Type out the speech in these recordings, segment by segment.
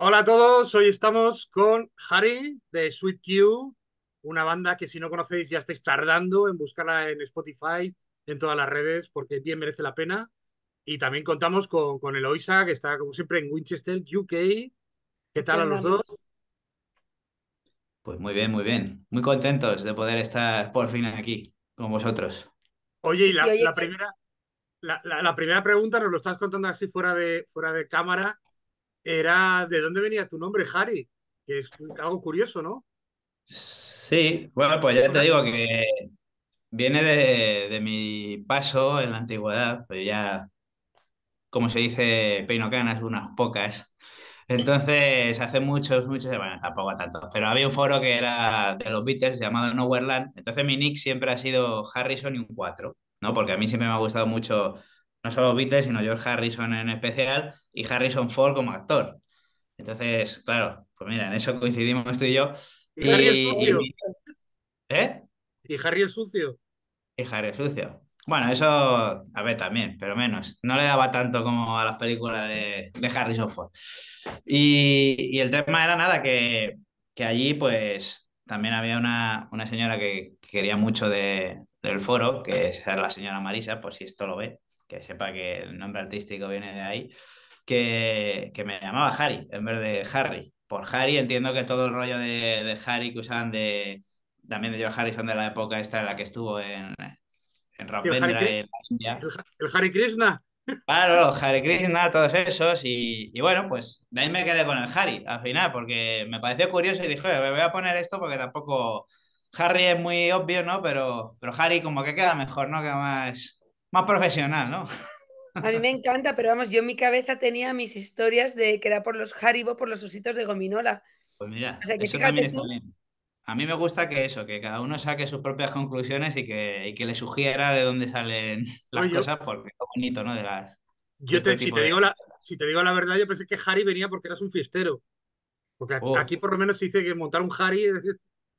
Hola a todos, hoy estamos con Harry de Sweet Q, una banda que si no conocéis ya estáis tardando en buscarla en Spotify, en todas las redes, porque bien merece la pena. Y también contamos con, con Eloisa, que está como siempre en Winchester, UK. ¿Qué tal a los dos? Pues muy bien, muy bien. Muy contentos de poder estar por fin aquí con vosotros. Oye, la, primera, primera pregunta nos lo estás contando así fuera de, fuera de cámara era de dónde venía tu nombre, Harry, que es algo curioso, ¿no? Sí, bueno, pues ya te digo que viene de, mi paso en la antigüedad, pero pues ya, como se dice, peino canas, unas pocas. Entonces, hace muchos, muchos, bueno, tampoco tantos, pero había un foro que era de los Beatles llamado Nowhereland. Entonces, mi nick siempre ha sido Harrison y un 4, ¿no? Porque a mí siempre me ha gustado mucho no solo Beatles, sino George Harrison en especial y Harrison Ford como actor. Entonces, claro, pues mira, en eso coincidimos tú y yo. Y, Harry el sucio. Y, ¿Eh? Y Harry el sucio. Y Harry el sucio. Bueno, eso, a ver, también, pero menos. No le daba tanto como a las películas de, Harrison Ford. Y, el tema era nada, que, que allí pues también había una, una señora que, quería mucho de, del foro, que es la señora Marisa, por si esto lo ve que sepa que el nombre artístico viene de ahí, que, me llamaba Harry en vez de Harry. Por Harry entiendo que todo el rollo de, Harry que usaban de también de George Harrison de la época esta en la que estuvo en, en Rampendra en El Harry Krishna. Claro, Harry Krishna, todos esos. Y, bueno, pues de ahí me quedé con el Harry al final, porque me pareció curioso y dije, me voy a poner esto porque tampoco. Harry es muy obvio, ¿no? Pero, pero Harry como que queda mejor, ¿no? Que más más profesional, ¿no? A mí me encanta, pero vamos, yo en mi cabeza tenía mis historias de que era por los Haribo, por los ositos de gominola. Pues mira, eso también está A mí me gusta que eso, que cada uno saque sus propias conclusiones y que, que le sugiera de dónde salen las cosas, porque es bonito, ¿no? De las, yo este te, si, te digo la, si te digo la verdad, yo pensé que Harry venía porque eras un fiestero. Porque oh. aquí por lo menos se dice que montar un Harry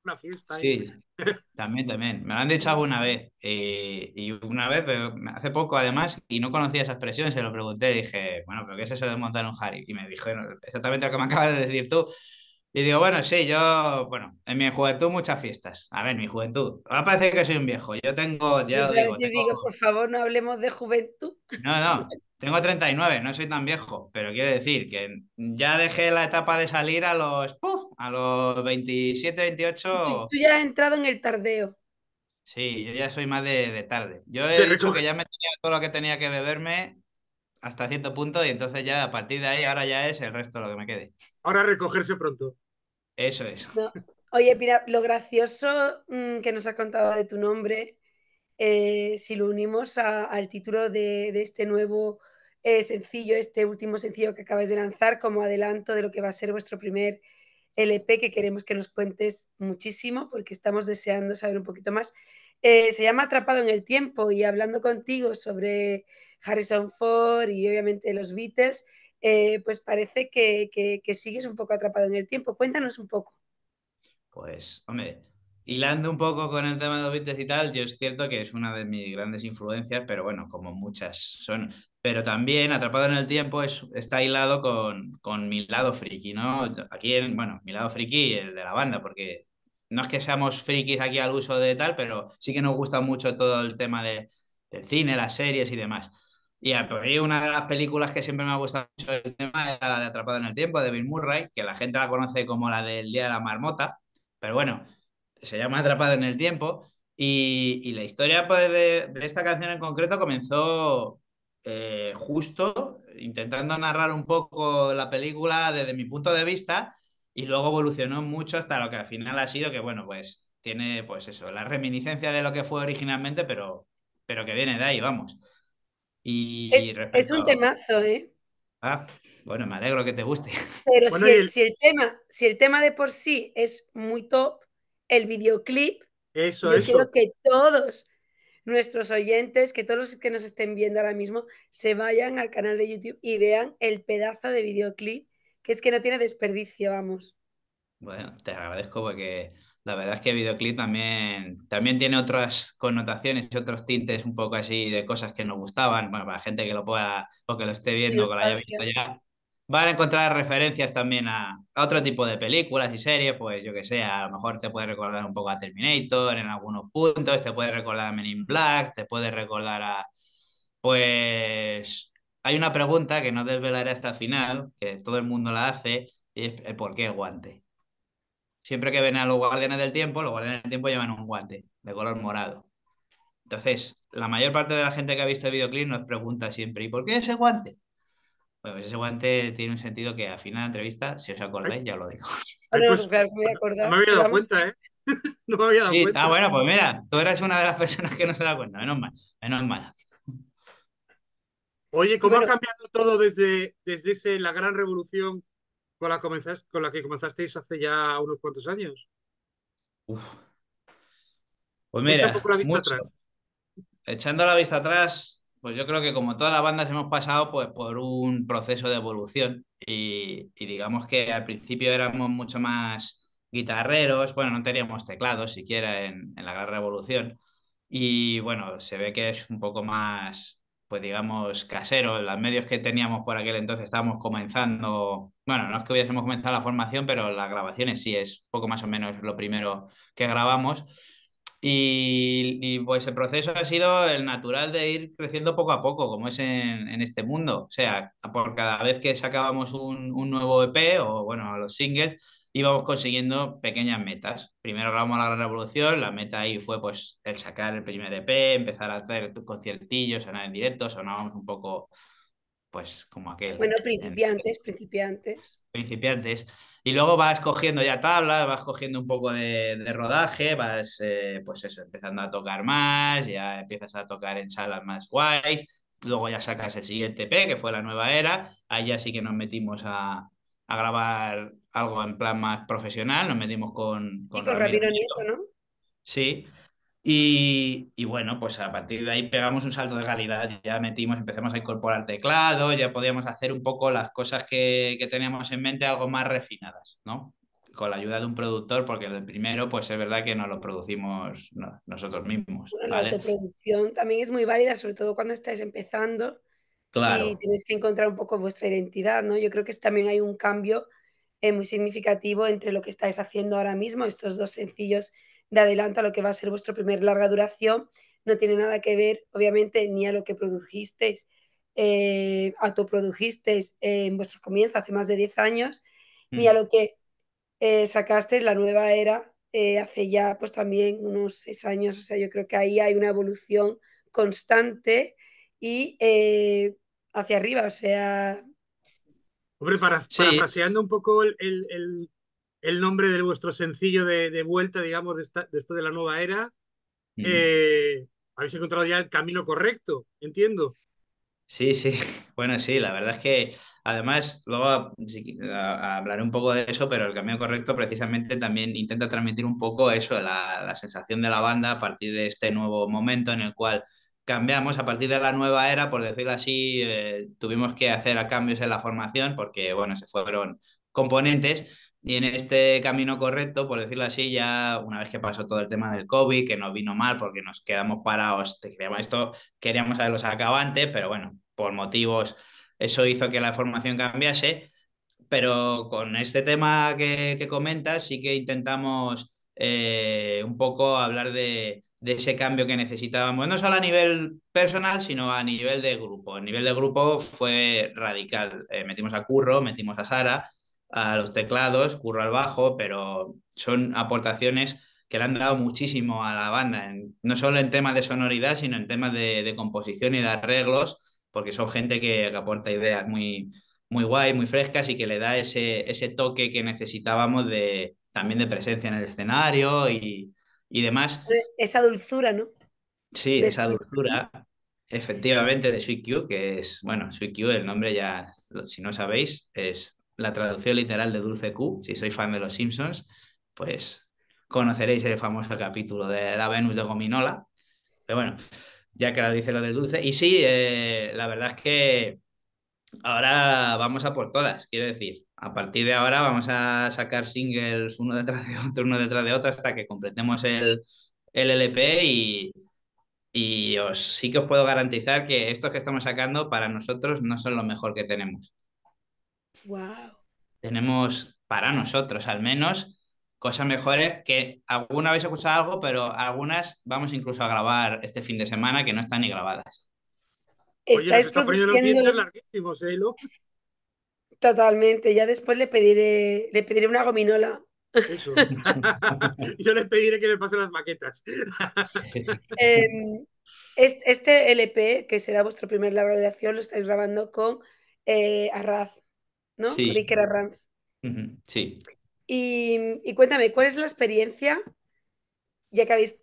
una fiesta. Sí, también, también. Me lo han dicho alguna vez. Eh, y una vez, hace poco además, y no conocía esa expresión, se lo pregunté, dije, bueno, ¿pero qué es eso de montar un Harry? Y me dijo exactamente lo que me acabas de decir tú. Y digo, bueno, sí, yo, bueno, en mi juventud muchas fiestas. A ver, mi juventud. Ahora parece que soy un viejo. Yo tengo, ya digo, por favor, no hablemos de juventud. No, no. Tengo 39, no soy tan viejo, pero quiero decir que ya dejé la etapa de salir a los, a los 27, 28. Tú, ya has entrado en el tardeo. Sí, yo ya soy más de, tarde. Yo he dicho que ya me tenía todo lo que tenía que beberme hasta cierto punto y entonces ya a partir de ahí ahora ya es el resto lo que me quede. Ahora recogerse pronto. Eso es. Oye, mira, lo gracioso mm, que nos has contado de tu nombre, eh, si lo unimos al título de, este nuevo eh, sencillo, este último sencillo que acabas de lanzar, como adelanto de lo que va a ser vuestro primer LP, que queremos que nos cuentes muchísimo, porque estamos deseando saber un poquito más. Eh, se llama Atrapado en el Tiempo y hablando contigo sobre Harrison Ford y obviamente los Beatles, eh, pues parece que, que sigues un poco atrapado en el tiempo. Cuéntanos un poco. Pues, hombre, Hilando un poco con el tema de los Beatles y tal, yo es cierto que es una de mis grandes influencias, pero bueno, como muchas son. Pero también Atrapado en el Tiempo es, está hilado con, con mi lado friki, ¿no? Aquí, en, bueno, mi lado friki, el de la banda, porque no es que seamos frikis aquí al uso de tal, pero sí que nos gusta mucho todo el tema de, del cine, las series y demás. Y una de las películas que siempre me ha gustado mucho el tema es la de Atrapado en el Tiempo, de Bill Murray, que la gente la conoce como la del Día de la Marmota, pero bueno se llama Atrapado en el Tiempo. Y, la historia pues, de, esta canción en concreto comenzó eh, justo intentando narrar un poco la película desde mi punto de vista y luego evolucionó mucho hasta lo que al final ha sido que, bueno, pues tiene pues eso, la reminiscencia de lo que fue originalmente, pero, pero que viene de ahí, vamos. Y, es, un temazo, ¿eh? Ah, bueno, me alegro que te guste. Pero tema, si el tema de por sí es muy top, el videoclip. Eso, Yo quiero que todos nuestros oyentes, que todos los que nos estén viendo ahora mismo, se vayan al canal de YouTube y vean el pedazo de videoclip, que es que no tiene desperdicio, vamos. Bueno, te agradezco porque la verdad es que el videoclip también, también tiene otras connotaciones, y otros tintes un poco así de cosas que nos gustaban, bueno, para gente que lo pueda o que lo esté viendo, que lo haya visto ya, van a encontrar referencias también a, otro tipo de películas y series, pues yo que sé, a lo mejor te puede recordar un poco a Terminator en algunos puntos, te puede recordar a Men in Black, te puede recordar a... Pues hay una pregunta que no desvelaré hasta el final, que todo el mundo la hace, y es por qué el guante. Siempre que ven a los guardianes del tiempo, los guardianes del tiempo llevan un guante de color morado. Entonces, la mayor parte de la gente que ha visto el videoclip nos pregunta siempre, ¿y por qué ese guante? pues ese guante tiene un sentido que al final de la entrevista, si os acordáis, ya lo digo. Ah, pues, me No me había dado cuenta, ¿eh? No me había dado sí, cuenta. Ah, bueno, pues mira, tú eras una de las personas que no se da cuenta, menos mal, menos mal. Oye, ¿cómo ha cambiado todo desde, desde la gran revolución con la, que comenzasteis hace ya unos cuantos años? Pues mira, la vista atrás. echando la vista atrás, pues yo creo que como todas las bandas hemos pasado pues, por un proceso de evolución y, digamos que al principio éramos mucho más guitarreros, bueno, no teníamos teclados siquiera en, en la Gran Revolución y bueno, se ve que es un poco más, pues digamos, casero. Los medios que teníamos por aquel entonces estábamos comenzando, bueno, no es que hubiésemos comenzado la formación, pero las grabaciones sí es poco más o menos lo primero que grabamos y, pues el proceso ha sido el natural de ir creciendo poco a poco, como es en, este mundo. O sea, por cada vez que sacábamos un, nuevo EP o bueno, a los singles, íbamos consiguiendo pequeñas metas. Primero grabamos la Gran Revolución, la meta ahí fue pues el sacar el primer EP, empezar a hacer conciertillos, sonar en directo, sonábamos un poco pues como aquel. Bueno, principiantes, principiantes. Principiantes. Y luego vas cogiendo ya tablas, vas cogiendo un poco de, rodaje, vas, eh, pues eso, empezando a tocar más, ya empiezas a tocar en salas más guays, luego ya sacas el siguiente P, que fue la nueva era, ahí ya sí que nos metimos a, grabar algo en plan más profesional, nos metimos con... Con, y con Ramiro, ¿no? Sí, y, bueno, pues a partir de ahí pegamos un salto de calidad, ya metimos, empezamos a incorporar teclados, ya podíamos hacer un poco las cosas que, que, teníamos en mente algo más refinadas, ¿no? Con la ayuda de un productor, porque el primero, pues es verdad que no lo producimos nosotros mismos. La autoproducción también es muy válida, sobre todo cuando estáis empezando. Y tenéis que encontrar un poco vuestra identidad, ¿no? Yo creo que también hay un cambio eh, muy significativo entre lo que estáis haciendo ahora mismo, estos dos sencillos de adelante a lo que va a ser vuestro primer larga duración. No tiene nada que ver, obviamente, ni a lo que produjisteis, eh, autoprodujisteis en vuestro comienzo, hace más de 10 años, ni a mm. lo que eh, sacasteis la nueva era eh, hace ya pues también unos 6 años. O sea, yo creo que ahí hay una evolución constante y eh, hacia arriba, o sea... Hombre, para, sí. un poco el el nombre de vuestro sencillo de, vuelta, digamos, después de la nueva era. Eh, habéis encontrado ya el camino correcto, entiendo. Sí, sí, bueno, sí, la verdad es que además, luego hablaré un poco de eso, pero el camino correcto precisamente también intenta transmitir un poco eso, la, sensación de la banda a partir de este nuevo momento en el cual cambiamos a partir de la nueva era, por decirlo así, eh, tuvimos que hacer cambios en la formación porque, bueno, se fueron componentes, y en este camino correcto, por decirlo así, ya una vez que pasó todo el tema del COVID, que nos vino mal porque nos quedamos parados, te queríamos, esto queríamos a los antes, pero bueno, por motivos, eso hizo que la formación cambiase. Pero con este tema que, que comentas, sí que intentamos eh, un poco hablar de, ese cambio que necesitábamos, no solo a nivel personal, sino a nivel de grupo. El nivel de grupo fue radical. Eh, metimos a Curro, metimos a Sara a los teclados, Curro al bajo, pero son aportaciones que le han dado muchísimo a la banda, no solo en temas de sonoridad, sino en temas de, composición y de arreglos, porque son gente que, aporta ideas muy, muy guay, muy frescas y que le da ese, ese toque que necesitábamos de, también de presencia en el escenario y, demás. Esa dulzura, ¿no? Sí, esa dulzura, efectivamente, de Sweet que es, bueno, Sweet el nombre ya, si no sabéis, es la traducción literal de Dulce Q, si sois fan de Los Simpsons, pues conoceréis el famoso capítulo de la Venus de Gominola. Pero bueno, ya que lo dice lo del dulce. Y sí, eh, la verdad es que ahora vamos a por todas, quiero decir. A partir de ahora vamos a sacar singles uno detrás de otro, uno detrás de otro, hasta que completemos el, LP y, y os, sí que os puedo garantizar que estos que estamos sacando para nosotros no son lo mejor que tenemos. Wow. Tenemos para nosotros, al menos, cosas mejores que alguna vez he escuchado algo, pero algunas vamos incluso a grabar este fin de semana que no están ni grabadas. Oye, los ¿eh, Totalmente. Ya después le pediré, le pediré una gominola. Eso. Yo le pediré que me pasen las maquetas. Em, este LP, que será vuestro primer labor de acción, lo estáis grabando con eh, Arraz, ¿no? Sí. Y, cuéntame, ¿cuál es la experiencia, ya que habéis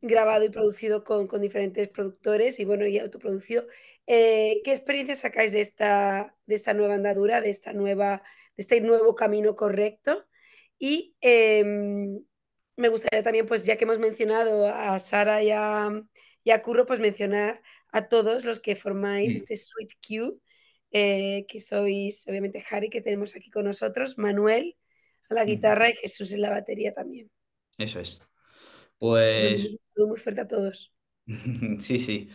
grabado y producido con, diferentes productores y bueno, y autoproducido, eh, ¿qué experiencia sacáis de esta, de esta nueva andadura, de, esta nueva, de este nuevo camino correcto? Y em, me gustaría también, pues ya que hemos mencionado a Sara y a, Curro, pues mencionar a todos los que formáis mm. este Sweet Cube eh, que sois obviamente Harry, que tenemos aquí con nosotros, Manuel a la guitarra y Jesús en la batería también. Eso es. Pues... pues muy fuerte a todos. sí, sí.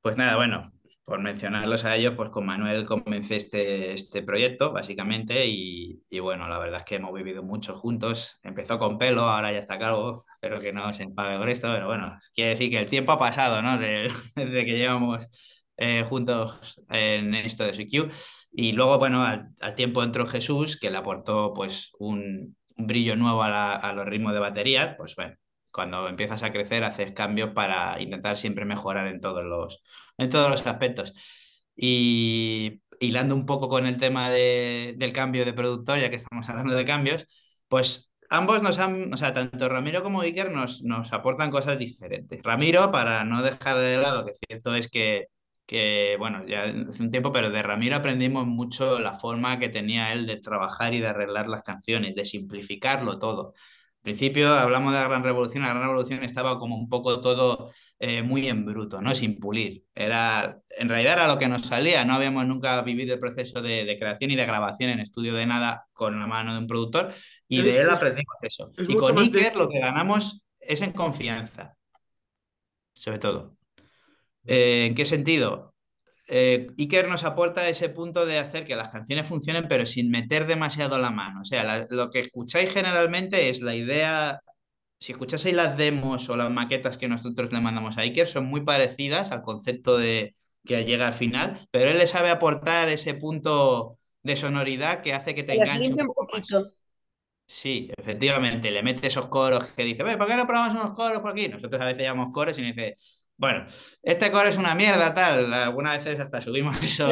Pues nada, bueno, por mencionarlos a ellos, pues con Manuel comencé este, este proyecto, básicamente, y, bueno, la verdad es que hemos vivido mucho juntos. Empezó con pelo, ahora ya está calvo, espero que no se enfade con esto, pero bueno, quiere decir que el tiempo ha pasado, ¿no? desde que llevamos eh, juntos en esto de SQ. Y luego, bueno, al, tiempo entró Jesús, que le aportó pues un, un brillo nuevo a, a los ritmos de batería. Pues bueno, cuando empiezas a crecer haces cambios para intentar siempre mejorar en todos los, en todos los aspectos. Y hilando un poco con el tema de, del cambio de productor, ya que estamos hablando de cambios, pues ambos nos han, o sea, tanto Ramiro como Iker nos, nos aportan cosas diferentes. Ramiro, para no dejar de lado, que cierto es que que bueno, ya hace un tiempo, pero de Ramiro aprendimos mucho la forma que tenía él de trabajar y de arreglar las canciones, de simplificarlo todo. Al principio hablamos de la Gran Revolución, la Gran Revolución estaba como un poco todo eh, muy en bruto, ¿no? Sin pulir. Era, en realidad era lo que nos salía, no habíamos nunca vivido el proceso de, de creación y de grabación en estudio de nada con la mano de un productor y de él aprendimos eso. Y con Iker lo que ganamos es en confianza, sobre todo. Eh, ¿En qué sentido? Eh, Iker nos aporta ese punto de hacer que las canciones funcionen, pero sin meter demasiado la mano. O sea, lo que escucháis generalmente es la idea. Si escucháis las demos o las maquetas que nosotros le mandamos a Iker, son muy parecidas al concepto de que llega al final, pero él le sabe aportar ese punto de sonoridad que hace que te enganche Sí, efectivamente, le mete esos coros que dice, ¿para qué no probamos unos coros por aquí? Nosotros a veces llamamos coros y nos dice, bueno, este coro es una mierda, tal. Algunas veces hasta subimos eso.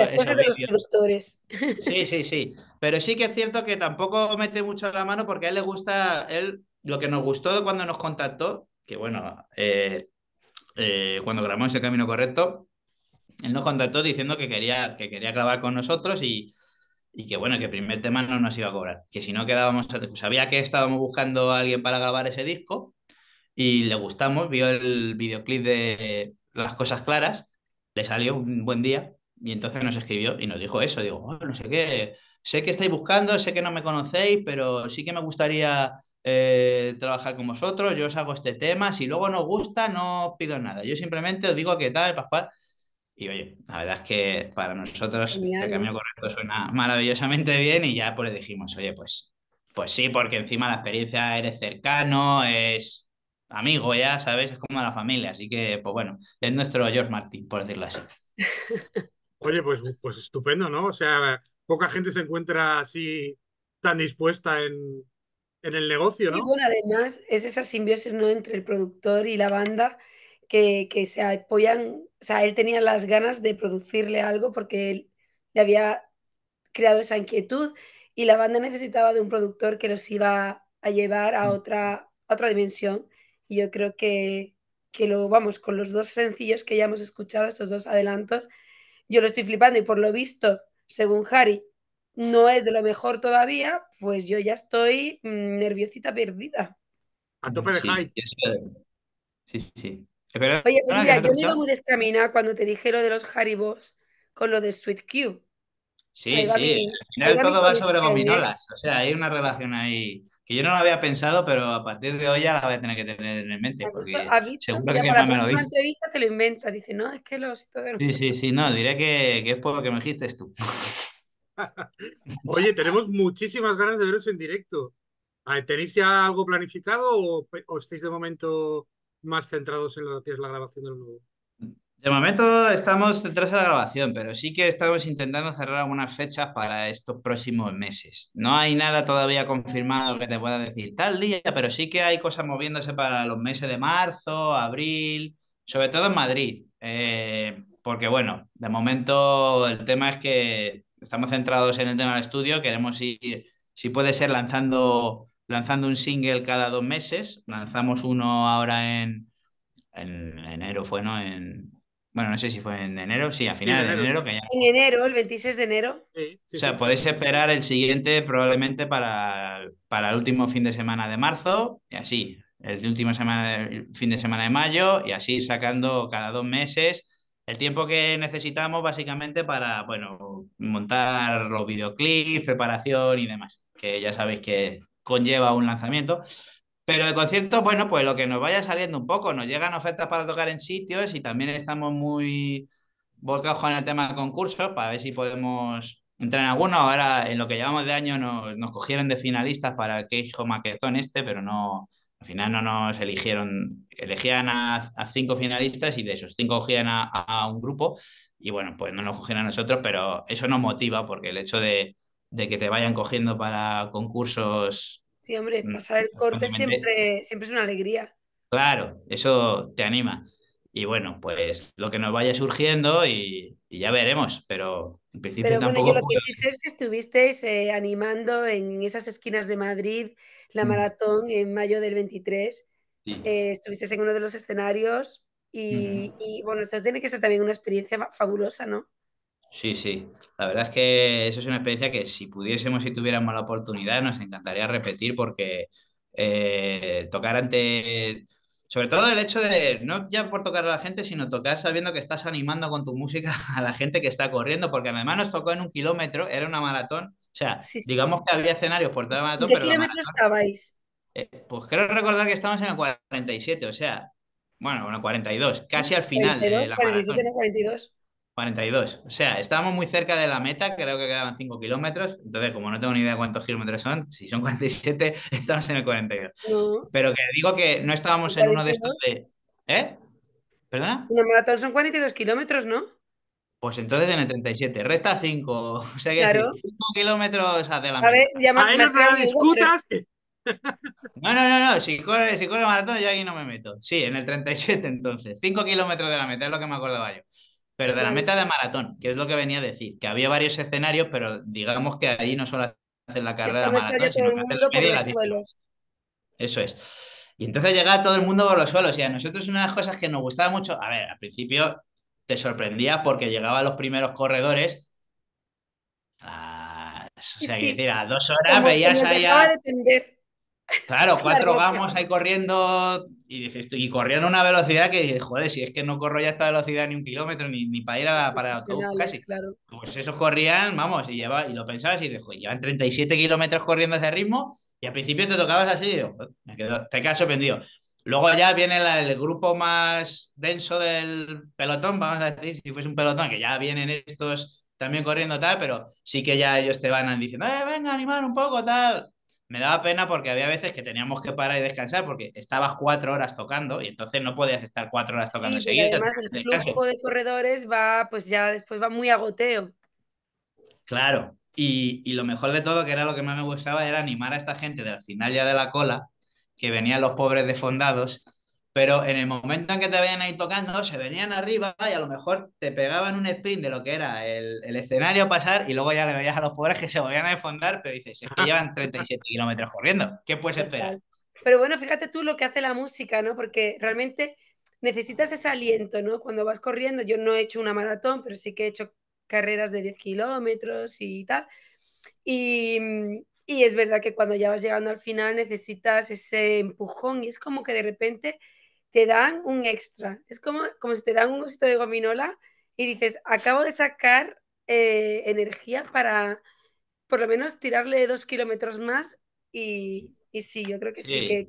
productores. Sí, sí, sí. Pero sí que es cierto que tampoco mete mucho la mano porque a él le gusta, él, lo que nos gustó cuando nos contactó, que bueno, eh, eh, cuando grabamos el camino correcto, él nos contactó diciendo que quería, que quería grabar con nosotros y, y que bueno, que el primer tema no nos iba a cobrar, que si no quedábamos, pues sabía que estábamos buscando a alguien para grabar ese disco y le gustamos, vio el videoclip de Las Cosas Claras, le salió un buen día y entonces nos escribió y nos dijo eso, digo, oh, no sé qué, sé que estáis buscando, sé que no me conocéis, pero sí que me gustaría eh, trabajar con vosotros, yo os hago este tema, si luego no os gusta no os pido nada, yo simplemente os digo qué tal, Pascual. Y oye, la verdad es que para nosotros el camino correcto suena maravillosamente bien y ya pues le dijimos, oye, pues, pues sí, porque encima la experiencia eres cercano, es amigo ya, ¿sabes? Es como a la familia, así que, pues bueno, es nuestro George Martin, por decirlo así. Oye, pues, pues estupendo, ¿no? O sea, poca gente se encuentra así tan dispuesta en, en el negocio, ¿no? Y bueno, además es esa simbiosis, ¿no? Entre el productor y la banda que, se apoyan, o sea, él tenía las ganas de producirle algo porque él le había creado esa inquietud y la banda necesitaba de un productor que los iba a llevar a mm. otra, a otra dimensión yo creo que, lo vamos con los dos sencillos que ya hemos escuchado, estos dos adelantos, yo lo estoy flipando y por lo visto, según Harry, no es de lo mejor todavía, pues yo ya estoy mm, nerviosita perdida. A tope de Sí, sí. Oye, pues yo me iba muy descaminada cuando te dije lo de los Boss con lo de Sweet Q. Sí, sí. Al final todo va sobre ¿eh? gominolas. O sea, hay una relación ahí que yo no lo había pensado, pero a partir de hoy ya la voy a tener que tener en mente. Porque ¿Ha visto? ya para la próxima entrevista te lo inventas, dice, no, es que lo los... Sí, sí, sí, no, diré que, es por lo que me dijiste tú. Oye, tenemos muchísimas ganas de veros en directo. Ah, ¿Tenéis ya algo planificado o, o estáis de momento más centrados en lo que es la grabación del nuevo? De momento estamos detrás de la grabación, pero sí que estamos intentando cerrar algunas fechas para estos próximos meses. No hay nada todavía confirmado que te pueda decir tal día, pero sí que hay cosas moviéndose para los meses de marzo, abril, sobre todo en Madrid. Eh, porque bueno, de momento el tema es que estamos centrados en el tema del estudio, queremos ir, si puede ser, lanzando, lanzando un single cada dos meses. Lanzamos uno ahora en, en enero, fue, ¿no? En, bueno, no sé si fue en enero, sí, a final de enero. que ya... En enero, el 26 de enero. o sea, podéis esperar el siguiente probablemente para, para el último fin de semana de marzo y así, el último semana fin de semana de mayo y así sacando cada dos meses el tiempo que necesitamos básicamente para, bueno, montar los videoclips, preparación y demás, que ya sabéis que conlleva un lanzamiento. Pero de conciertos, bueno, pues lo que nos vaya saliendo un poco, nos llegan ofertas para tocar en sitios y también estamos muy volcados en el tema de concursos para ver si podemos entrar en alguno. Ahora, en lo que llevamos de año, nos, cogieron de finalistas para el Cage Maquetón este, pero no, al final no nos eligieron, elegían a, cinco finalistas y de esos cinco cogían a, un grupo y bueno, pues no nos cogieron a nosotros, pero eso nos motiva porque el hecho de que te vayan cogiendo para concursos Sí, hombre, mm, pasar el corte siempre, siempre es una alegría. Claro, eso te anima. Y bueno, pues lo que nos vaya surgiendo y, ya veremos, pero en principio Bueno, yo lo que sí sé es que estuvisteis eh, animando en esas esquinas de Madrid la mm. maratón en mayo del 23. Eh, estuvisteis en uno de los escenarios y, y bueno, esto tiene que ser también una experiencia fabulosa, ¿no? Sí, sí. La verdad es que eso es una experiencia que si pudiésemos y tuviéramos la oportunidad nos encantaría repetir porque eh, tocar ante... Sobre todo el hecho de, no ya por tocar a la gente, sino tocar sabiendo que estás animando con tu música a la gente que está corriendo, porque además nos tocó en un kilómetro, era una maratón. O sea, digamos que había escenarios por toda la maratón. ¿Qué kilómetro estabais? Eh, pues creo recordar que estábamos en el 47, o sea, bueno, en el 42, casi al final. de la 47, 42. 42. O sea, estábamos muy cerca de la meta, creo que quedaban 5 kilómetros. Entonces, como no tengo ni idea cuántos kilómetros son, si son 47, estamos en el 42. Mm. Pero que digo que no estábamos en uno de estos de. ¿Eh? ¿Perdona? Una maratón son 42 kilómetros, ¿no? Pues entonces en el 37, resta 5. O sea que 5 kilómetros adelante. la meta. A ver, ya más, no discutas. No, no, no, no. Si corre, si corre maratón, yo ahí no me meto. Sí, en el 37 entonces. 5 kilómetros de la meta, es lo que me acordaba yo. Pero de la meta de maratón, que es lo que venía a decir, que había varios escenarios, pero digamos que allí no solo hacen la carrera de maratón, sino que hacen los Eso es. Y entonces llegaba todo el mundo por los suelos. Y a nosotros una de las cosas que nos gustaba mucho, a ver, al principio te sorprendía porque llegaba a los primeros corredores. A, dos horas veías allá. Claro, cuatro gamos ahí corriendo y, y corriendo a una velocidad que joder, si es que no corro ya esta velocidad ni un kilómetro, ni, para ir a, para autobús casi. Claro. Pues esos corrían, vamos, y, lleva, y lo pensabas y dices, joder, llevan 37 kilómetros corriendo a ese ritmo y al principio te tocabas así, te quedas sorprendido. Luego ya viene el grupo más denso del pelotón, vamos a decir, si fuese un pelotón, que ya vienen estos también corriendo tal, pero sí que ya ellos te van diciendo, eh, venga, animar un poco tal me daba pena porque había veces que teníamos que parar y descansar porque estabas cuatro horas tocando y entonces no podías estar cuatro horas tocando Y además el flujo de corredores va, pues ya después va muy goteo. Claro, y, lo mejor de todo, que era lo que más me gustaba, era animar a esta gente del final ya de la cola, que venían los pobres defondados pero en el momento en que te veían ahí tocando, se venían arriba y a lo mejor te pegaban un sprint de lo que era el, el escenario a pasar y luego ya le veías a los pobres que se volvían a defondar pero dices, es que ah. llevan 37 kilómetros corriendo, ¿qué puedes esperar? Pero bueno, fíjate tú lo que hace la música, ¿no? Porque realmente necesitas ese aliento, ¿no? Cuando vas corriendo, yo no he hecho una maratón, pero sí que he hecho carreras de 10 kilómetros y tal. Y, y es verdad que cuando ya vas llegando al final necesitas ese empujón y es como que de repente te dan un extra. Es como, como si te dan un osito de gominola y dices, acabo de sacar eh, energía para por lo menos tirarle dos kilómetros más y, y sí, yo creo que sí,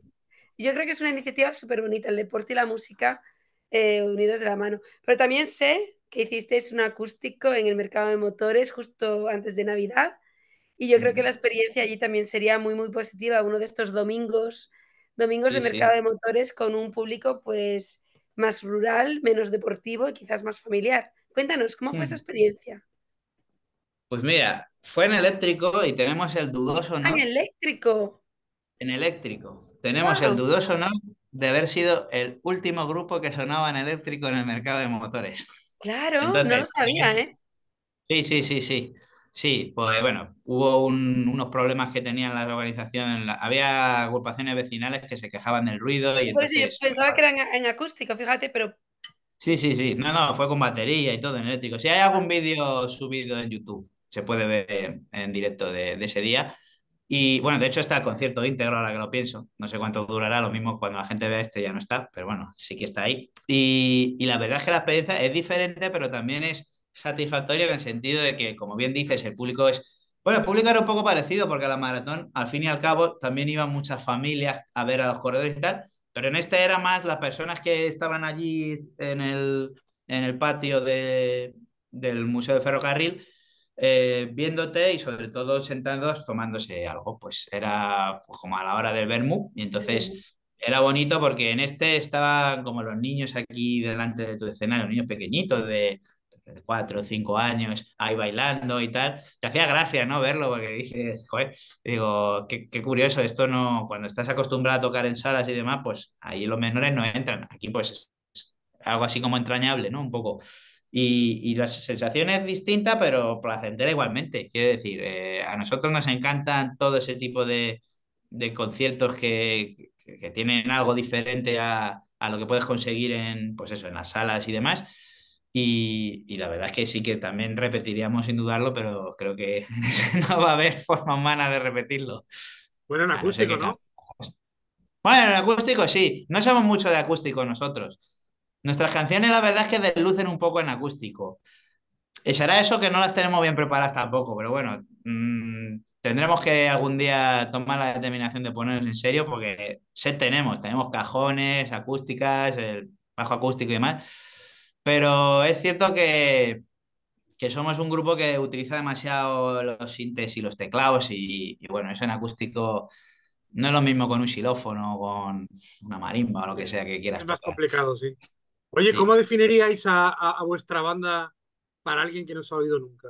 Yo creo que es una iniciativa súper bonita, el deporte y la música eh, unidos de la mano. Pero también sé que hicisteis un acústico en el mercado de motores justo antes de Navidad y yo creo que la experiencia allí también sería muy, muy positiva. Uno de estos domingos domingos de mercado de motores con un público pues más rural, menos deportivo y quizás más familiar. Cuéntanos, ¿cómo fue esa mm. experiencia? Pues mira, fue en eléctrico y tenemos el dudoso no... Ah, en eléctrico. En eléctrico. Tenemos el dudoso no de haber sido el último grupo que sonaba en eléctrico en el mercado de motores. Claro, no lo sabía, ¿eh? Sí, sí, sí, sí. Sí, pues bueno, hubo unos problemas que tenían las organizaciones. había agrupaciones vecinales que se quejaban del ruido. Y pues pensaba que eran en acústico, fíjate, pero. Sí, sí, sí. No, no, fue con batería y todo en eléctrico. Si hay algún vídeo subido en YouTube, se puede ver en directo de, ese día. Y bueno, de hecho está el concierto íntegro ahora que lo pienso. No sé cuánto durará, lo mismo cuando la gente vea este ya no está, pero bueno, sí que está ahí. Y, y la verdad es que la experiencia es diferente, pero también es satisfactorio en el sentido de que, como bien dices, el público es... Bueno, el público era un poco parecido porque a la maratón, al fin y al cabo, también iban muchas familias a ver a los corredores y tal, pero en este era más las personas que estaban allí en el, en el patio del Museo de Ferrocarril, eh, viéndote y sobre todo sentados tomándose algo. Pues era pues, como a la hora del vermú y entonces era bonito porque en este estaban como los niños aquí delante de tu escenario, los niños pequeñitos de cuatro o cinco años ahí bailando y tal. Te hacía gracia, ¿no? Verlo, porque dices, joder, digo, qué, qué, curioso, esto no, cuando estás acostumbrado a tocar en salas y demás, pues ahí los menores no entran. Aquí pues es algo así como entrañable, ¿no? Un poco. Y, y la sensación es distinta, pero placentera igualmente. Quiere decir, eh, a nosotros nos encantan todo ese tipo de, de conciertos que, que, que, tienen algo diferente a, a lo que puedes conseguir en, pues eso, en las salas y demás y, la verdad es que sí que también repetiríamos sin dudarlo, pero creo que no va a haber forma humana de repetirlo. Bueno, en acústico, ¿no? Bueno, en acústico sí. No somos mucho de acústico nosotros. Nuestras canciones, la verdad es que deslucen un poco en acústico. Y será eso que no las tenemos bien preparadas tampoco, pero bueno, mm, tendremos que algún día tomar la determinación de ponernos en serio porque sí tenemos, tenemos cajones, acústicas, el bajo acústico y demás pero es cierto que, somos un grupo que utiliza demasiado los sintes y los teclados y, bueno, eso en acústico no es lo mismo con un xilófono o con una marimba o lo que sea que quieras. Es más complicado, sí. Oye, ¿cómo definiríais a, vuestra banda para alguien que no os ha oído nunca?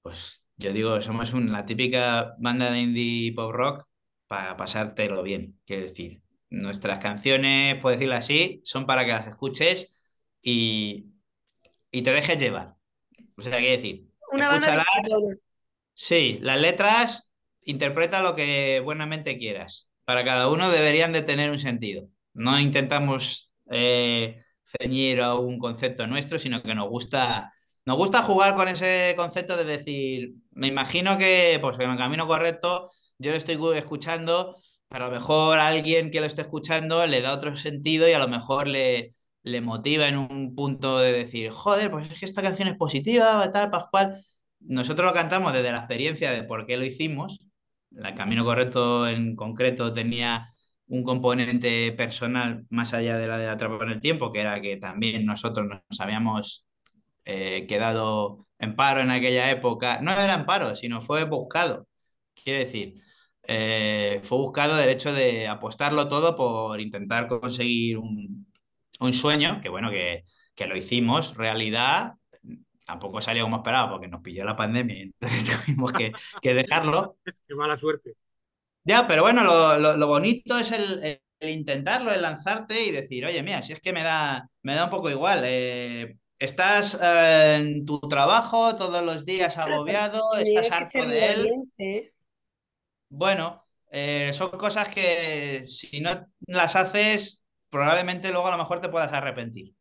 Pues yo digo, somos la típica banda de indie pop rock para pasártelo bien, quiero decir nuestras canciones, por decirlo así, son para que las escuches y, y te dejes llevar. O sea, quiere decir, Una escúchalas. Sí, las letras, interpreta lo que buenamente quieras. Para cada uno deberían de tener un sentido. No intentamos eh, ceñir a un concepto nuestro, sino que nos gusta, nos gusta jugar con ese concepto de decir, me imagino que pues, en el camino correcto yo estoy escuchando a lo mejor alguien que lo esté escuchando le da otro sentido y a lo mejor le, le motiva en un punto de decir, joder, pues es que esta canción es positiva, tal, Pascual. Nosotros lo cantamos desde la experiencia de por qué lo hicimos. El camino correcto en concreto tenía un componente personal más allá de la de atrapar en el tiempo, que era que también nosotros nos habíamos eh, quedado en paro en aquella época. No era en paro, sino fue buscado. Quiere decir, eh, fue buscado el hecho de apostarlo todo por intentar conseguir un, sueño, que bueno, que, lo hicimos realidad. Tampoco salió como esperaba porque nos pilló la pandemia y entonces tuvimos que, dejarlo. Qué mala suerte. Ya, pero bueno, lo, bonito es el, intentarlo, el lanzarte y decir, oye, mira, si es que me da, me da un poco igual. Eh, estás eh, en tu trabajo todos los días agobiado, estás harto de él. Bueno, eh, son cosas que si no las haces, probablemente luego a lo mejor te puedas arrepentir.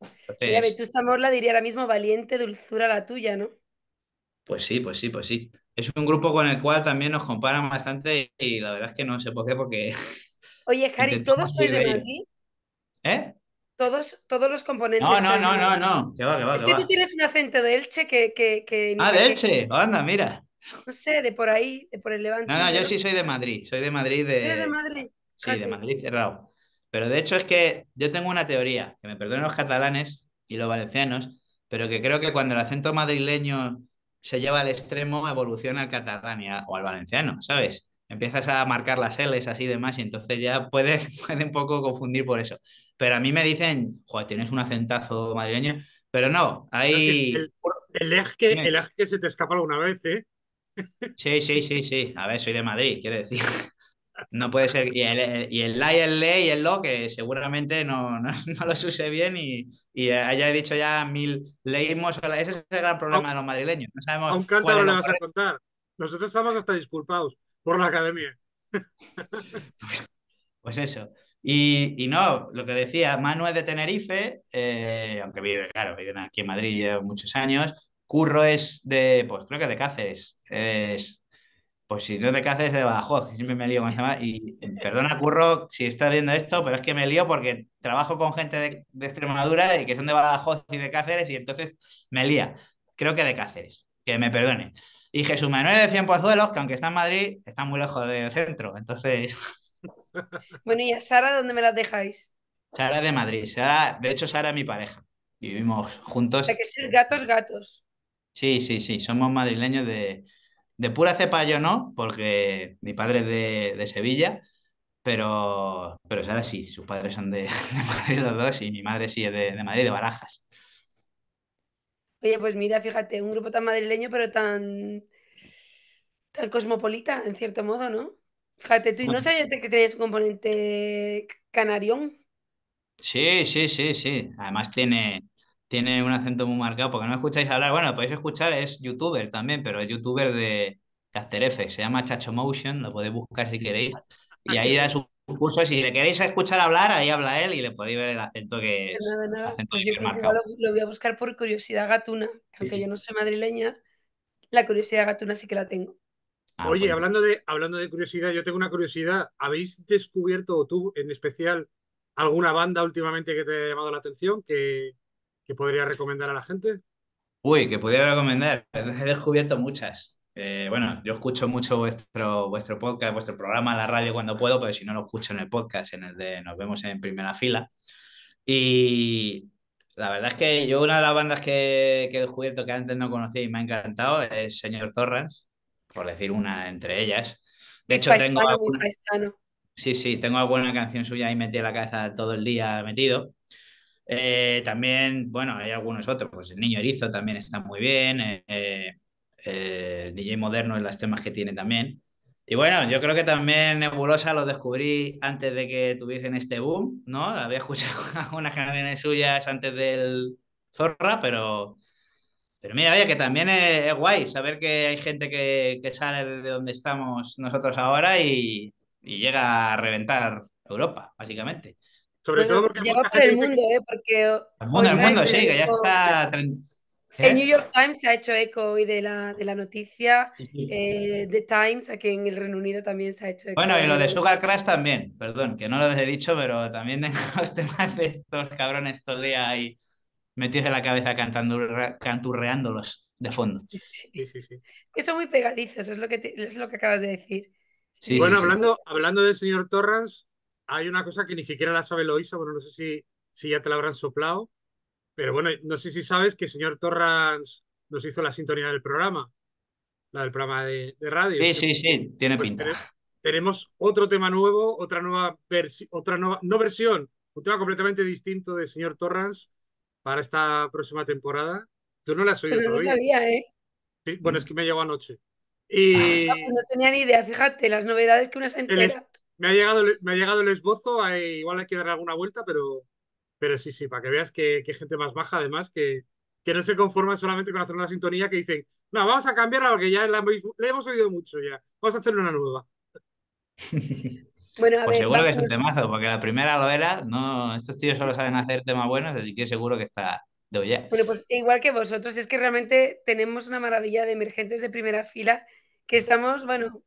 Entonces... tú Vetusta Morla diría ahora mismo valiente dulzura la tuya, ¿no? Pues sí, pues sí, pues sí. Es un grupo con el cual también nos comparan bastante y la verdad es que no sé por qué, porque... Oye, Jari, ¿todos sois de Madrid? ¿Eh? Todos, todos los componentes. No, no, no, no, no. va, es que, tú tienes un acento de Elche que. que ah, de Elche. Anda, mira no sé, de por ahí, de por el Levante. No, no, yo sí soy de Madrid, soy de Madrid de... ¿Eres de Madrid? Sí, de Madrid cerrado. Pero de hecho es que yo tengo una teoría, que me perdonen los catalanes y los valencianos, pero que creo que cuando el acento madrileño se lleva al extremo, evoluciona al catalán o al valenciano, ¿sabes? Empiezas a marcar las L's así demás y entonces ya puede, un poco confundir por eso. Pero a mí me dicen, joder, tienes un acentazo madrileño, pero no, hay... El, el, el, eje, el se te escapa alguna vez, ¿eh? Sí, sí, sí, sí. A ver, soy de Madrid, quiere decir. No puede ser. Y el, y el la y el le y el lo, que seguramente no, no, lo sucede bien y, y haya dicho ya mil leímos. Ese es el gran problema de los madrileños. No sabemos. vas a contar. Nosotros estamos hasta disculpados por la academia. Pues eso. Y, no, lo que decía, Manuel de Tenerife, eh, aunque vive, claro, vive aquí en Madrid ya muchos años, Curro es de, pues creo que de Cáceres. Es, pues si no es de Cáceres, de Badajoz, siempre me lío con Y perdona, Curro, si estás viendo esto, pero es que me lío porque trabajo con gente de, Extremadura y que son de Badajoz y de Cáceres, y entonces me lía. Creo que de Cáceres, que me perdone. Y Jesús Manuel de Cienpozuelos, que aunque está en Madrid, está muy lejos del centro. Entonces. Bueno, ¿y Sara dónde me las dejáis? Sara de Madrid. de hecho, Sara es mi pareja. Vivimos juntos. Hay que ser gatos, gatos. Sí, sí, sí, somos madrileños de, pura cepa yo no, porque mi padre es de, de Sevilla, pero, pero Sara sí, sus padres son de, Madrid dos y mi madre sí es de, de Madrid, de Barajas. Oye, pues mira, fíjate, un grupo tan madrileño pero tan, tan cosmopolita, en cierto modo, ¿no? Fíjate, tú no sabías que tenías un componente canarión. Sí, sí, sí, sí. Además tiene, tiene un acento muy marcado, porque no escucháis hablar. Bueno, podéis escuchar, es youtuber también, pero es youtuber de, se llama Chacho Motion, lo podéis buscar si queréis. Y ahí da sus curso. Si le queréis escuchar hablar, ahí habla él y le podéis ver el acento que es. No, pues Lo, voy a buscar por curiosidad gatuna, aunque yo no soy madrileña, la curiosidad gatuna sí que la tengo. Ah, Oye, pues. hablando, de, hablando de curiosidad, yo tengo una curiosidad. ¿Habéis descubierto, tú en especial, alguna banda últimamente que te haya llamado la atención, que, podría recomendar a la gente? Uy, que pudiera recomendar. He descubierto muchas. Eh, bueno, yo escucho mucho vuestro, vuestro podcast, vuestro programa, la radio cuando puedo, pero si no lo escucho en el podcast, en el de Nos vemos en primera fila. Y la verdad es que yo una de las bandas que, he descubierto que antes no conocía y me ha encantado es Señor Torrance, por decir una entre ellas. De hecho, tengo... Sí, sí, tengo alguna canción suya y metida la cabeza todo el día metido. Eh, también, bueno, hay algunos otros, pues el niño erizo también está muy bien, eh, eh, eh DJ moderno en las temas que tiene también. Y bueno, yo creo que también Nebulosa lo descubrí antes de que tuviesen este boom, ¿no? Había escuchado algunas canciones suyas antes del Zorra, pero, pero mira, oye, que también es, guay saber que hay gente que, sale de donde estamos nosotros ahora y, y llega a reventar Europa, básicamente. Sobre todo porque. por el mundo, ¿eh? Porque. El mundo, el mundo, sí, que ya está. El ¿eh? New York Times se ha hecho eco hoy de la, de la noticia. The eh, Times, aquí en el Reino Unido también se ha hecho eco. Bueno, y lo de Sugar Crash también, perdón, que no lo he dicho, pero también tengo los temas de estos cabrones todo el día ahí metidos en la cabeza cantando, canturreándolos de fondo. Sí, sí que son muy pegadizos, es lo que, es lo que acabas de decir. bueno, hablando, hablando del señor Torrance, hay una cosa que ni siquiera la sabe Loisa, bueno, no sé si, si ya te la habrán soplado, pero bueno, no sé si sabes que el señor Torrance nos hizo la sintonía del programa, la del programa de, radio. Sí, sí, sí, tiene pues, pinta. Tenemos, otro tema nuevo, otra nueva otra nueva, no versión, un tema completamente distinto de señor Torrance para esta próxima temporada. Tú no la has oído pero No sabía, ¿eh? Sí, bueno, es que me llegó anoche. Ah, y... No, tenía ni idea, fíjate, las novedades que una se entera me ha llegado, me ha llegado el esbozo, hay, igual hay que darle alguna vuelta, pero, pero sí, sí, para que veas que, que gente más baja, además, que, que no se conforman solamente con hacer una sintonía que dicen, no, vamos a cambiarla porque ya la, hemos oído mucho ya, vamos a hacer una nueva. bueno, a pues seguro que es un temazo, porque la primera lo era, no, estos tíos solo saben hacer temas buenos, así que seguro que está de Bueno, pues igual que vosotros, es que realmente tenemos una maravilla de emergentes de primera fila que estamos, bueno,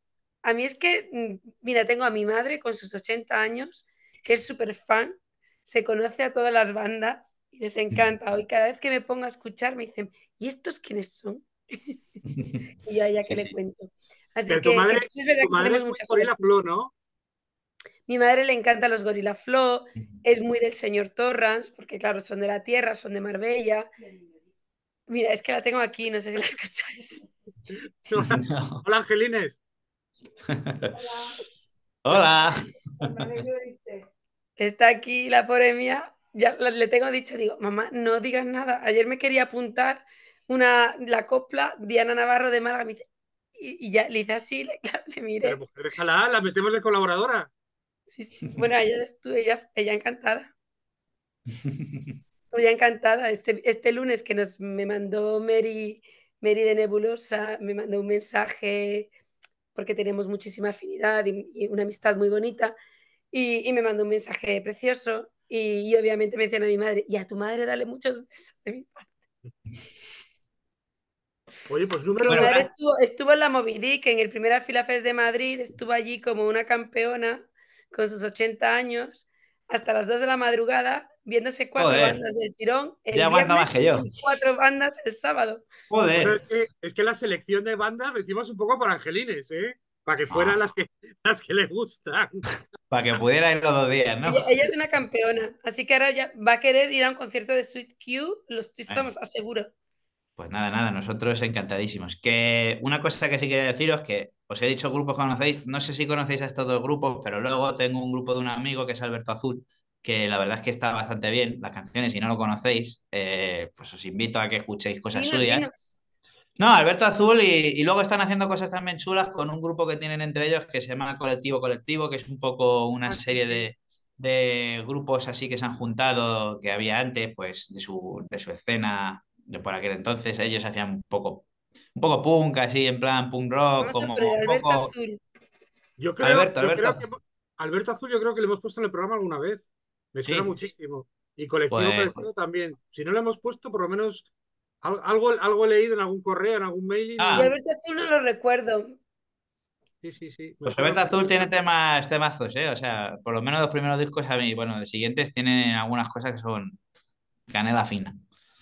a mí es que, mm, mira, tengo a mi madre con sus 80 años, que es súper fan, se conoce a todas las bandas y les encanta. Hoy cada vez que me pongo a escuchar me dicen, ¿y estos quiénes son? y ya, ya que le cuento. Así tu madre, es Gorila Flow, ¿no? Mi madre le encanta los Gorila Flow, es muy del señor Torrance, porque claro, son de la tierra, son de Marbella. Mira, es que la tengo aquí, no sé si la escucháis. Hola Angelines. Hola. Está aquí la polemia, Ya le tengo dicho, digo, mamá, no digas nada. Ayer me quería apuntar una, la copla Diana Navarro de Málaga. y, ya le hice así, le, mire. miré. Pues, la metemos de colaboradora. Sí, sí. Bueno, ella estuve, ella, ella encantada. Estoy encantada. Este, este lunes que nos, me mandó Mary, Mary de Nebulosa, me mandó un mensaje porque tenemos muchísima afinidad y, una amistad muy bonita. Y, me mandó un mensaje precioso y, obviamente menciona a mi madre y a tu madre dale muchos besos de mi parte. Oye, pues madre estuvo, en la Movidic, en el primer Fila de Madrid, estuvo allí como una campeona con sus 80 años hasta las 2 de la madrugada viéndose cuatro bandas del tirón. El Cuatro bandas el sábado. Joder. es, que, la selección de bandas lo hicimos un poco por angelines, ¿eh? Para que fueran ah. las, que, las que le gustan. Para que pudiera ir los dos días, ¿no? Ella, es una campeona, así que ahora ya va a querer ir a un concierto de Sweet Q, los estoy, estamos, aseguro. Pues nada, nada, nosotros encantadísimos. Que una cosa que sí quería deciros que os he dicho grupos que conocéis, no sé si conocéis a estos dos grupos, pero luego tengo un grupo de un amigo que es Alberto Azul, que la verdad es que está bastante bien las canciones, si no lo conocéis, eh, pues os invito a que escuchéis cosas suyas. No, Alberto Azul y, luego están haciendo cosas también chulas con un grupo que tienen entre ellos que se llama Colectivo Colectivo, que es un poco una ah. serie de, de grupos así que se han juntado que había antes, pues de su, de su escena de por aquel entonces, ellos hacían un poco, un poco punk, así, en plan punk rock, como Yo creo, Alberto, que, Alberto Azul yo creo que le hemos puesto en el programa alguna vez. Me suena muchísimo. Y Colectivo pues, pues. también. Si no lo hemos puesto, por lo menos algo, algo he leído en algún correo, en algún mail. Ah. Y Alberto Azul no lo recuerdo. Sí, sí, sí. pues Alberto Azul tiene temas, temazos, ¿eh? O sea, por lo menos los primeros discos a mí, bueno, los siguientes tienen algunas cosas que son canela fina.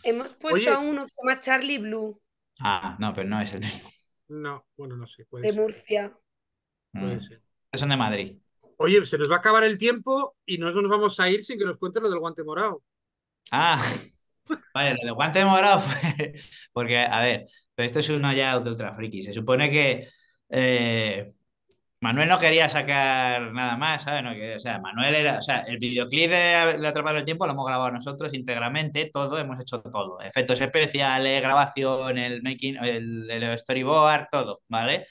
Hemos puesto a uno que se llama Charlie Blue. Ah, no, pero no es el mismo. No, bueno, no sé. de Murcia. Puede mm. Son de Madrid. Oye, se nos va a acabar el tiempo y no nos vamos a ir sin que nos cuente lo del guante morado. Ah, vale, lo del guante morado Porque, a ver, pero esto es uno ya de ultra friki. Se supone que. Eh, Manuel no quería sacar nada más, ¿sabes? o sea, Manuel era, o sea, el videoclip de, de el Tiempo lo hemos grabado nosotros íntegramente, todo, hemos hecho todo. Efectos especiales, grabación, el making, el, storyboard, todo, ¿vale?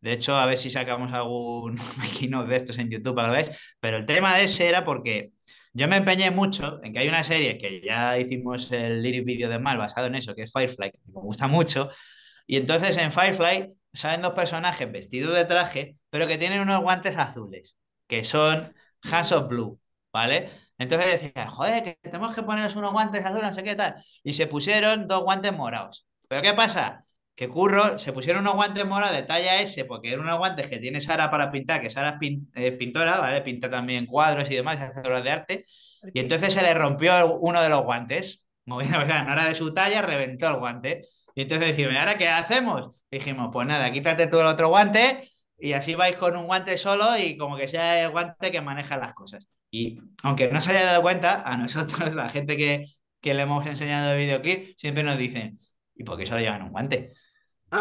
De hecho, a ver si sacamos algún making of de estos en YouTube, a lo Pero el tema de ese era porque yo me empeñé mucho en que hay una serie que ya hicimos el lyric video de mal basado en eso, que es Firefly, que me gusta mucho. Y entonces en Firefly salen dos personajes vestidos de traje, pero que tienen unos guantes azules, que son Hands Blue, ¿vale? Entonces decían, joder, que tenemos que ponernos unos guantes azules, no sé qué tal. Y se pusieron dos guantes morados. ¿Pero qué pasa? Que Curro se pusieron unos guantes morados de talla S, porque eran unos guantes que tiene Sara para pintar, que Sara es pintora, ¿vale? Pinta también cuadros y demás, hace obras de arte. Y entonces se le rompió uno de los guantes. no era de su talla, reventó el guante. Y entonces ¿y ¿ahora qué hacemos? Dijimos, pues nada, quítate tú el otro guante y así vais con un guante solo y como que sea el guante que maneja las cosas. Y aunque no se haya dado cuenta, a nosotros, la gente que, que le hemos enseñado el videoclip, siempre nos dicen, ¿y por qué solo llevan un guante?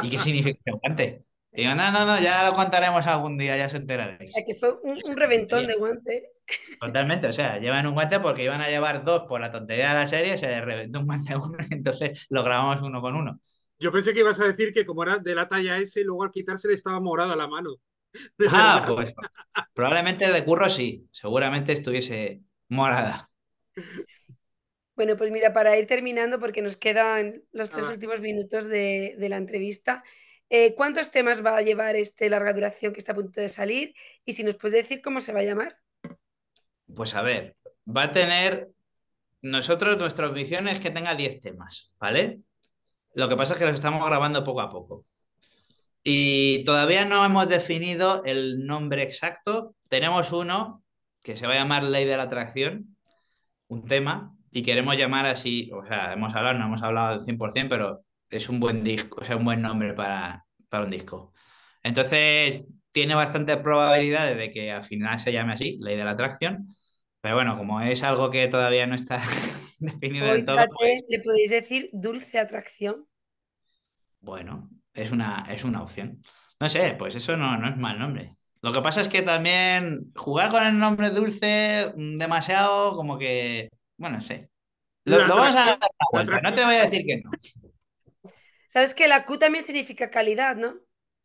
¿Y qué significa un guante? Y no, no, no, ya lo contaremos algún día, ya se enteraréis. que fue un, reventón de guante. Totalmente, o sea, llevan un guante porque iban a llevar dos por la tontería de la serie, se reventó un guante uno, entonces lo grabamos uno con uno. Yo pensé que ibas a decir que como era de la talla S, luego al quitarse estaba morada la mano. Ah, pues probablemente de curro sí, seguramente estuviese morada. Bueno, pues mira, para ir terminando, porque nos quedan los tres ah. últimos minutos de, de la entrevista, eh, ¿Cuántos temas va a llevar este larga duración que está a punto de salir? Y si nos puedes decir cómo se va a llamar. Pues a ver, va a tener. Nosotros, nuestra ambición es que tenga 10 temas, ¿vale? Lo que pasa es que los estamos grabando poco a poco. Y todavía no hemos definido el nombre exacto. Tenemos uno que se va a llamar Ley de la Atracción, un tema, y queremos llamar así, o sea, hemos hablado, no hemos hablado al 100%, pero es un buen disco, es un buen nombre para, para un disco. Entonces, tiene bastante probabilidades de que al final se llame así, ley de la atracción. Pero bueno, como es algo que todavía no está definido todo. Pues ¿Le podéis decir dulce atracción? Bueno, es una, es una opción. No sé, pues eso no, no es mal nombre. Lo que pasa es que también jugar con el nombre dulce demasiado, como que, bueno, sé. no te voy a decir que no. Sabes que la Q también significa calidad, ¿no?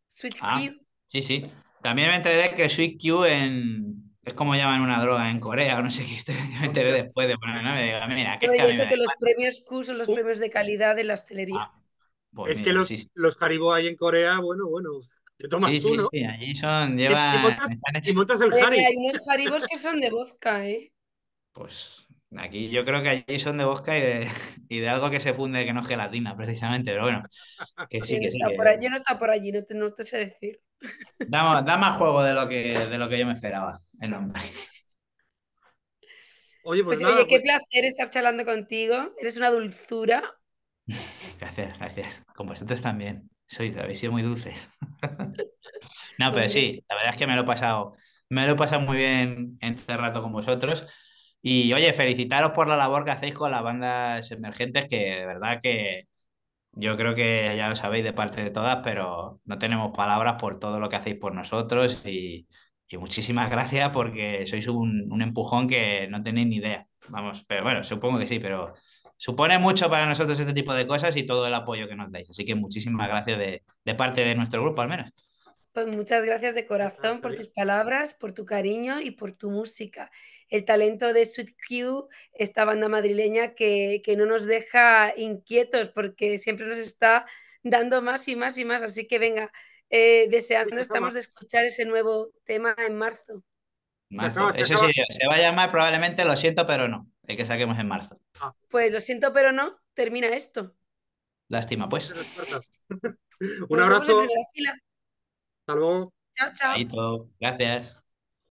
Sweet ah, Q. sí, sí. También me enteré que Sweet Q en... es como llaman una droga en Corea, o no sé qué. Me enteré después de ponerme, ¿no? Me digo, mira, ¿qué yo sé que los premios Q son los premios de calidad de la hostelería. Ah, es que los, sí, hay ahí en Corea, bueno, bueno. Te tomas sí, sí, sí, allí son, llevan... Hay unos jaribos que son de vodka, ¿eh? Pues Aquí yo creo que allí son de bosca y de, algo que se funde que no es gelatina, precisamente, pero bueno. Que no está por allí, no te, sé decir. Da, más juego de lo, que, de lo que yo me esperaba, el nombre. Oye, pues, pues oye, qué pues placer estar charlando contigo. Eres una dulzura. Gracias, gracias. Con vosotros también. Sois, habéis sido muy dulces. no, pero sí, la verdad es que me lo he pasado, me lo he pasado muy bien en este rato con vosotros. Y oye, felicitaros por la labor que hacéis con las bandas emergentes, que de verdad que yo creo que ya lo sabéis de parte de todas, pero no tenemos palabras por todo lo que hacéis por nosotros y, muchísimas gracias porque sois un, empujón que no tenéis ni idea. Vamos, pero bueno, supongo que sí, pero supone mucho para nosotros este tipo de cosas y todo el apoyo que nos dais. Así que muchísimas gracias de, de parte de nuestro grupo, al menos. Pues muchas gracias de corazón por tus palabras, por tu cariño y por tu música el talento de Sweet Q, esta banda madrileña que, no nos deja inquietos porque siempre nos está dando más y más y más. Así que venga, eh, deseando estamos de escuchar ese nuevo tema en marzo. marzo. Eso sí, se va a llamar probablemente Lo siento, pero no, el que saquemos en marzo. Ah. Pues lo siento, pero no, termina esto. Lástima, pues. Un abrazo. Hasta luego. Chao, chao. Gracias.